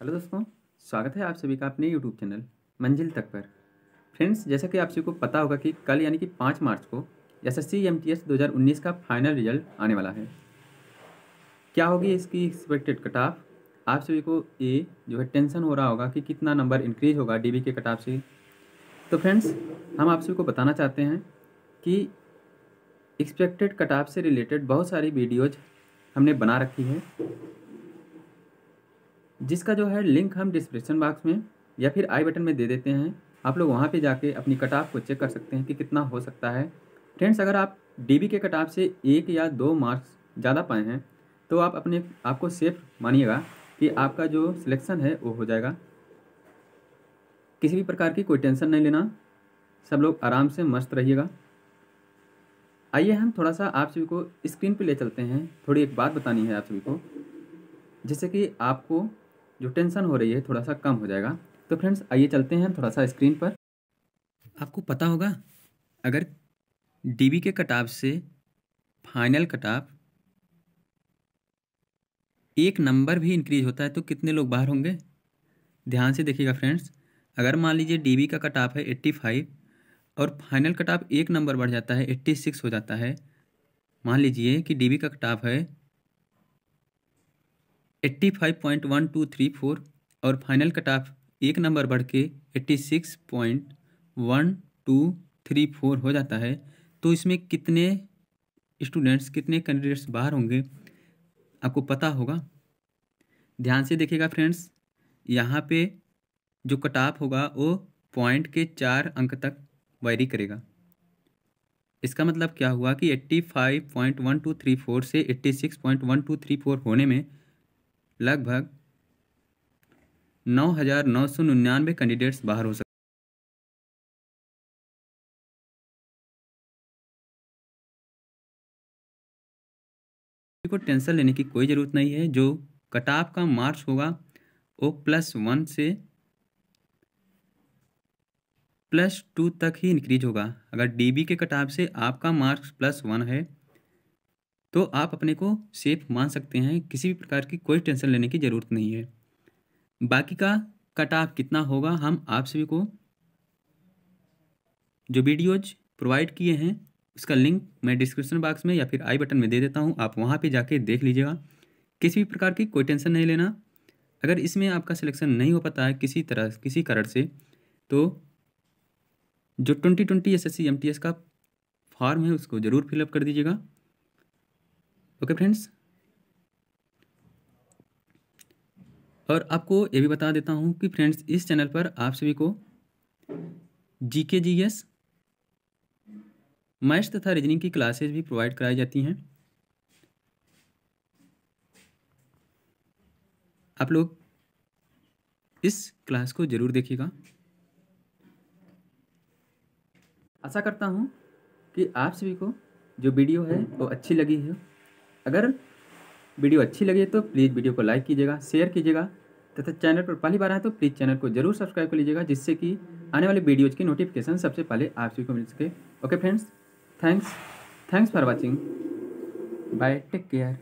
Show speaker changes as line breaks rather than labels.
hello दोस्तों स्वागत है आप सभी का अपने यूट्यूब चैनल मंजिल तक पर फ्रेंड्स जैसा कि आप सभी को पता होगा कि कल यानी कि पाँच मार्च को S S C M T S दो हज़ार उन्नीस का फाइनल रिजल्ट आने वाला है क्या होगी इसकी एक्सपेक्टेड कट ऑफ आप सभी को ये जो है टेंशन हो रहा होगा कि कितना नंबर इंक्रीज होगा डी के कट ऑफ से तो फ्रेंड्स हम आप सभी को बताना चाहते हैं कि एक्सपेक्टेड कट ऑफ से रिलेटेड बहुत सारी वीडियोज़ हमने बना रखी है जिसका जो है लिंक हम डिस्क्रिप्शन बॉक्स में या फिर आई बटन में दे देते हैं आप लोग वहाँ पे जाके अपनी कट ऑफ को चेक कर सकते हैं कि कितना हो सकता है फ्रेंड्स अगर आप डी के कट ऑफ से एक या दो मार्क्स ज़्यादा पाए हैं तो आप अपने आपको सेफ मानिएगा कि आपका जो सिलेक्शन है वो हो जाएगा किसी भी प्रकार की कोई टेंशन नहीं लेना सब लोग आराम से मस्त रहिएगा आइए हम थोड़ा सा आप सभी को स्क्रीन पे ले चलते हैं थोड़ी एक बात बतानी है आप सभी को जैसे कि आपको जो टेंशन हो रही है थोड़ा सा कम हो जाएगा तो फ्रेंड्स आइए चलते हैं थोड़ा सा स्क्रीन पर आपको पता होगा अगर डी के कटाव से फाइनल कटाव एक नंबर भी इंक्रीज होता है तो कितने लोग बाहर होंगे ध्यान से देखिएगा फ्रेंड्स अगर मान लीजिए डीबी का कटाप है एट्टी फाइव और फाइनल कटाप एक नंबर बढ़ जाता है एट्टी सिक्स हो जाता है मान लीजिए कि डीबी का कटाप है eighty five point one two three four और फाइनल कट ऑफ एक नंबर बढ़ के eighty six point one two three four हो जाता है तो इसमें कितने स्टूडेंट्स कितने कैंडिडेट्स बाहर होंगे आपको पता होगा ध्यान से देखिएगा फ्रेंड्स यहाँ पे जो कट ऑफ होगा वो पॉइंट के चार अंक तक वैरी करेगा इसका मतलब क्या हुआ कि eighty five point one two three four से eighty six point one two three four होने में लगभग नौ हज़ार नौ सौ निन्यानवे कैंडिडेट्स बाहर हो सकते को टेंशन लेने की कोई ज़रूरत नहीं है जो कटाप का मार्क्स होगा वो प्लस वन से प्लस टू तक ही इंक्रीज होगा अगर डीबी के कटाप से आपका मार्क्स प्लस वन है तो आप अपने को सेफ मान सकते हैं किसी भी प्रकार की कोई टेंशन लेने की ज़रूरत नहीं है बाकी का कट ऑफ कितना होगा हम आप सभी को जो वीडियोज प्रोवाइड किए हैं उसका लिंक मैं डिस्क्रिप्शन बॉक्स में या फिर आई बटन में दे देता हूँ आप वहाँ पे जाके देख लीजिएगा किसी भी प्रकार की कोई टेंशन नहीं लेना अगर इसमें आपका सिलेक्शन नहीं हो पाता है किसी तरह किसी कारण से तो जो twenty twenty S S C M T S का फॉर्म है उसको ज़रूर फिलअप कर दीजिएगा ओके फ्रेंड्स और आपको ये भी बता देता हूँ कि फ्रेंड्स इस चैनल पर आप सभी को G K G S maths तथा रीजनिंग की क्लासेस भी प्रोवाइड कराई जाती हैं आप लोग इस क्लास को ज़रूर देखिएगा आशा करता हूँ कि आप सभी को जो वीडियो है वो अच्छी लगी है अगर वीडियो अच्छी लगे तो प्लीज़ वीडियो को लाइक कीजिएगा शेयर कीजिएगा तथा चैनल पर पहली बार आए तो प्लीज़ चैनल को जरूर सब्सक्राइब कर लीजिएगा जिससे कि आने वाले वीडियोज़ की नोटिफिकेशन सबसे पहले आप सभी को मिल सके okay friends thanks thanks for watching bye take care